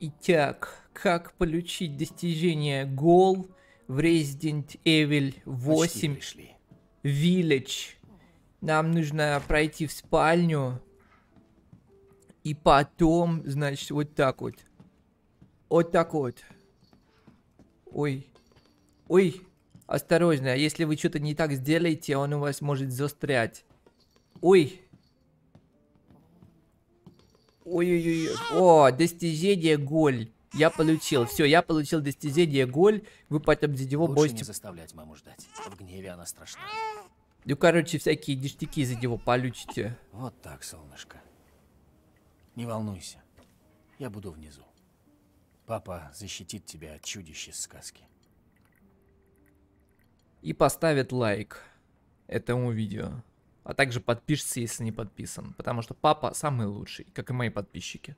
Итак, как получить достижение гол в Resident Evil 8 Village? Нам нужно пройти в спальню. И потом, значит, вот так вот. Вот так вот. Ой. Ой. Осторожно, а если вы что-то не так сделаете, он у вас может застрять. Ой. Ой-ой-ой. О, достижение голь. Я получил. Все, я получил достижение голь. Вы потом за него Лучше будете... не заставлять маму ждать. В гневе она страшна. Ну, короче, всякие ништяки за него получите. Вот так, солнышко. Не волнуйся. Я буду внизу. Папа защитит тебя от чудищ сказки. И поставит лайк этому видео а также подпишется, если не подписан, потому что папа самый лучший, как и мои подписчики.